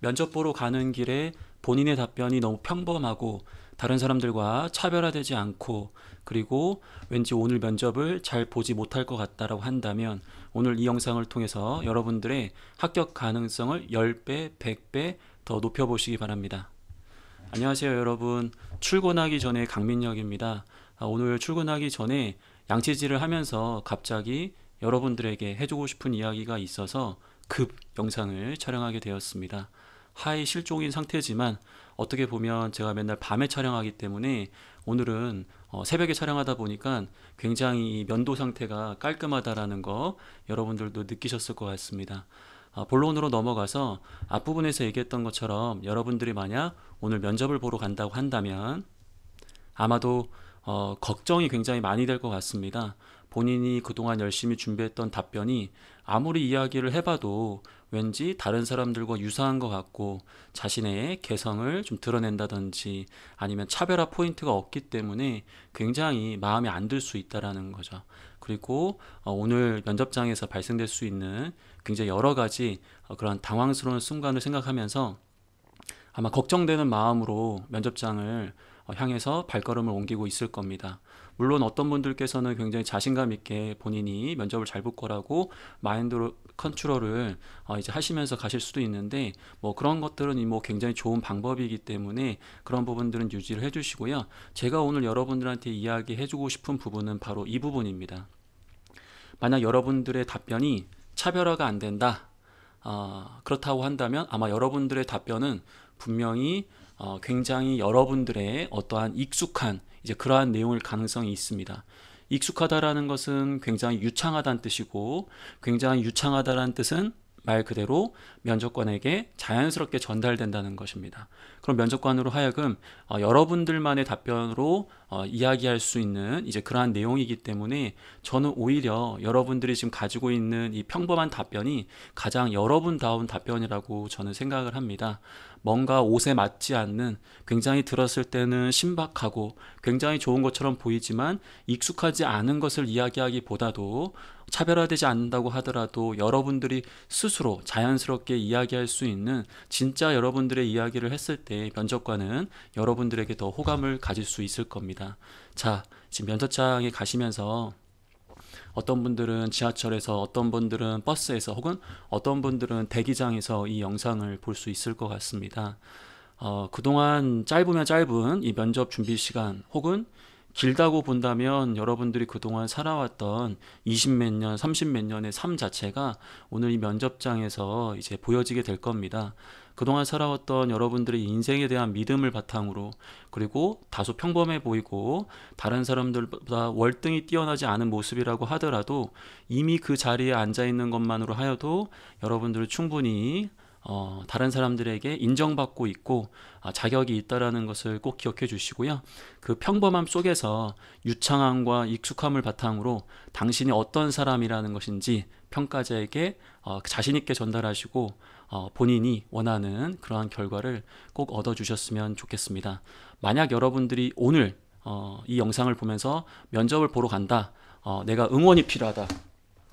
면접 보러 가는 길에 본인의 답변이 너무 평범하고 다른 사람들과 차별화되지 않고 그리고 왠지 오늘 면접을 잘 보지 못할 것 같다라고 한다면 오늘 이 영상을 통해서 여러분들의 합격 가능성을 10배, 100배 더 높여보시기 바랍니다. 안녕하세요 여러분 출근하기 전에 강민혁입니다. 아, 오늘 출근하기 전에 양치질을 하면서 갑자기 여러분들에게 해주고 싶은 이야기가 있어서 급 영상을 촬영하게 되었습니다. 하이 실종인 상태지만 어떻게 보면 제가 맨날 밤에 촬영하기 때문에 오늘은 어, 새벽에 촬영하다 보니까 굉장히 면도 상태가 깔끔하다라는 거 여러분들도 느끼셨을 것 같습니다. 아, 본론으로 넘어가서 앞부분에서 얘기했던 것처럼 여러분들이 만약 오늘 면접을 보러 간다고 한다면 아마도 어, 걱정이 굉장히 많이 될 것 같습니다. 본인이 그동안 열심히 준비했던 답변이 아무리 이야기를 해봐도 왠지 다른 사람들과 유사한 것 같고 자신의 개성을 좀 드러낸다든지 아니면 차별화 포인트가 없기 때문에 굉장히 마음에 안 들 수 있다라는 거죠. 그리고 어, 오늘 면접장에서 발생될 수 있는 굉장히 여러 가지 어, 그런 당황스러운 순간을 생각하면서 아마 걱정되는 마음으로 면접장을 어, 향해서 발걸음을 옮기고 있을 겁니다. 물론 어떤 분들께서는 굉장히 자신감 있게 본인이 면접을 잘 볼 거라고 마인드 컨트롤을 어, 이제 하시면서 가실 수도 있는데 뭐 그런 것들은 뭐 굉장히 좋은 방법이기 때문에 그런 부분들은 유지를 해주시고요. 제가 오늘 여러분들한테 이야기해주고 싶은 부분은 바로 이 부분입니다. 만약 여러분들의 답변이 차별화가 안 된다. 어, 그렇다고 한다면 아마 여러분들의 답변은 분명히 어, 굉장히 여러분들의 어떠한 익숙한 이제 그러한 내용일 가능성이 있습니다. 익숙하다라는 것은 굉장히 유창하다는 뜻이고 굉장히 유창하다라는 뜻은 말 그대로 면접관에게 자연스럽게 전달된다는 것입니다. 그럼 면접관으로 하여금 어, 여러분들만의 답변으로 어, 이야기할 수 있는 이제 그러한 내용이기 때문에 저는 오히려 여러분들이 지금 가지고 있는 이 평범한 답변이 가장 여러분다운 답변이라고 저는 생각을 합니다. 뭔가 옷에 맞지 않는 굉장히 들었을 때는 신박하고 굉장히 좋은 것처럼 보이지만 익숙하지 않은 것을 이야기하기보다도 차별화되지 않는다고 하더라도 여러분들이 스스로 자연스럽게 이야기할 수 있는 진짜 여러분들의 이야기를 했을 때 면접관은 여러분들에게 더 호감을 가질 수 있을 겁니다. 자, 지금 면접장에 가시면서 어떤 분들은 지하철에서 어떤 분들은 버스에서 혹은 어떤 분들은 대기장에서 이 영상을 볼 수 있을 것 같습니다. 어, 그동안 짧으면 짧은 이 면접 준비 시간 혹은 길다고 본다면 여러분들이 그동안 살아왔던 20 몇 년, 30 몇 년의 삶 자체가 오늘 이 면접장에서 이제 보여지게 될 겁니다. 그동안 살아왔던 여러분들의 인생에 대한 믿음을 바탕으로 그리고 다소 평범해 보이고 다른 사람들보다 월등히 뛰어나지 않은 모습이라고 하더라도 이미 그 자리에 앉아 있는 것만으로 하여도 여러분들을 충분히 어, 다른 사람들에게 인정받고 있고 아, 자격이 있다라는 것을 꼭 기억해 주시고요. 그 평범함 속에서 유창함과 익숙함을 바탕으로 당신이 어떤 사람이라는 것인지 평가자에게 어, 자신 있게 전달하시고 어, 본인이 원하는 그러한 결과를 꼭 얻어 주셨으면 좋겠습니다. 만약 여러분들이 오늘 어, 이 영상을 보면서 면접을 보러 간다. 어, 내가 응원이 필요하다.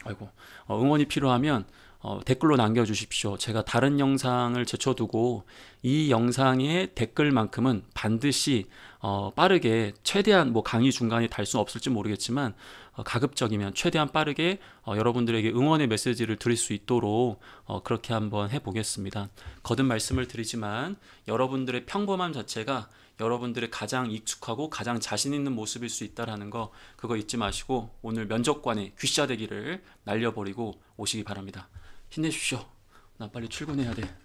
아이고, 어, 응원이 필요하면 어, 댓글로 남겨주십시오. 제가 다른 영상을 제쳐두고 이 영상의 댓글만큼은 반드시 어, 빠르게 최대한 뭐 강의 중간에 달 수 없을지 모르겠지만 어, 가급적이면 최대한 빠르게 어, 여러분들에게 응원의 메시지를 드릴 수 있도록 어, 그렇게 한번 해보겠습니다. 거듭 말씀을 드리지만 여러분들의 평범함 자체가 여러분들의 가장 익숙하고 가장 자신 있는 모습일 수 있다라는 거 그거 잊지 마시고 오늘 면접관의 귀싸대기를 날려버리고 오시기 바랍니다. 힘내십시오. 나 빨리 출근해야 돼.